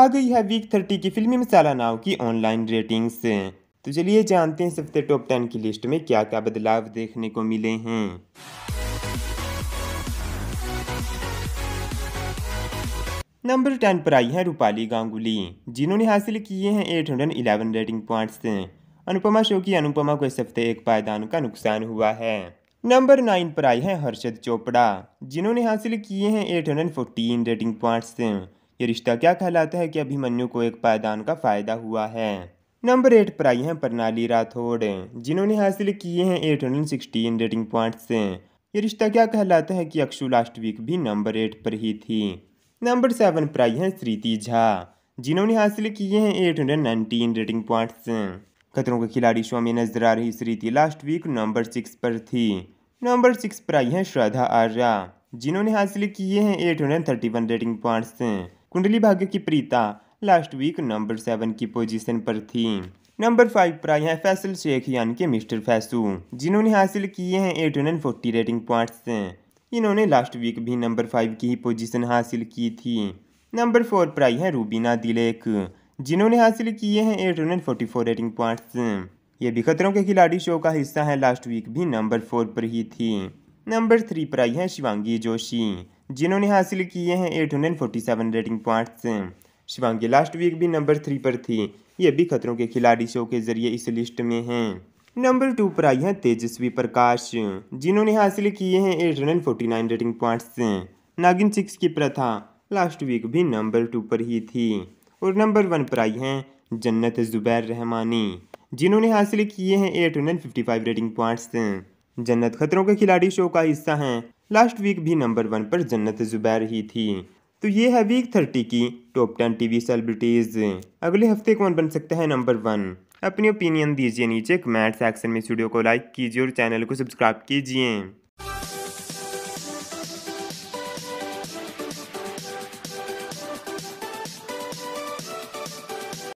आ गई है week thirty की फिल्मी मसाला नाव की ऑनलाइन रेटिंग्स तो चलिए जानते हैं सबसे टॉप टेन की लिस्ट में क्या क्या बदलाव देखने को मिले हैं नंबर टेन पर आई है रूपाली गांगुली जिन्होंने हासिल किए हैं eight hundred eleven rating points Anupama show की अनुपमा को इस हफ्ते एक पायदान का नुकसान हुआ है नंबर नाइन पर आई है हर्षद चोपड़ा जिन्होंने हासिल किए हैं eight hundred fourteen rating points Yeh Rishta Kya Kehlata Hai कि अभिमन्यु को एक पायदान का फायदा हुआ है नंबर एट पर आई हैं प्रणाली राठौड़ जिन्होंने हासिल किए हैं eight hundred sixteen rating point से ये रिश्ता क्या कहलाता है कि अक्षु लास्ट वीक भी नंबर एट पर ही थी नंबर सेवन पर आई हैं स्रीति झा जिन्होंने हासिल किए हैं eight hundred nineteen rating points Khatron Ke Khiladi show में नजर आ रही Shriti last week number six पर थी नंबर सिक्स पर आई हैं श्रद्धा आर्या जिन्होंने हासिल किए हैं eight hundred thirty one rating points Kundali Bhagya की Preeta last week number seven की पोजीशन पर थी नंबर फाइव पर आए हैं फैसल शेख यानी कि मिस्टर फैसू जिन्होंने हासिल किए हैं eight hundred forty rating points इन्होंने लास्ट वीक भी नंबर फाइव की ही पोजीशन हासिल की थी नंबर फोर पर आई है रूबीना दिलेख जिन्होंने हासिल किए हैं eight hundred forty four rating points ये भी खतरों के खिलाड़ी शो का हिस्सा है लास्ट वीक भी नंबर फोर पर ही थी नंबर थ्री पर आई है शिवांगी जोशी जिन्होंने हासिल किए हैं 847 rating points Shivangi last week भी नंबर थ्री पर थी ये भी खतरों के खिलाड़ी शो के जरिए इस लिस्ट में हैं नंबर टू पर आई हैं तेजस्वी प्रकाश जिन्होंने हासिल किए हैं 849 रेटिंग पॉइंट्स नागिन सिक्स की प्रथा लास्ट वीक भी नंबर टू पर ही थी और नंबर वन पर आई हैं जन्नत जुबैर रहमानी जिन्होंने हासिल किए हैं फाइव रेटिंग पॉइंट्स जन्नत खतरों के खिलाड़ी शो का हिस्सा हैं लास्ट वीक भी नंबर वन पर जन्नत जुबैर ही थी तो ये है वीक थर्टी की टॉप टेन टीवी सेलिब्रिटीज़ अगले हफ्ते कौन बन सकता है नंबर वन अपनी ओपिनियन दीजिए नीचे कमेंट सेक्शन में वीडियो को लाइक कीजिए और चैनल को सब्सक्राइब कीजिए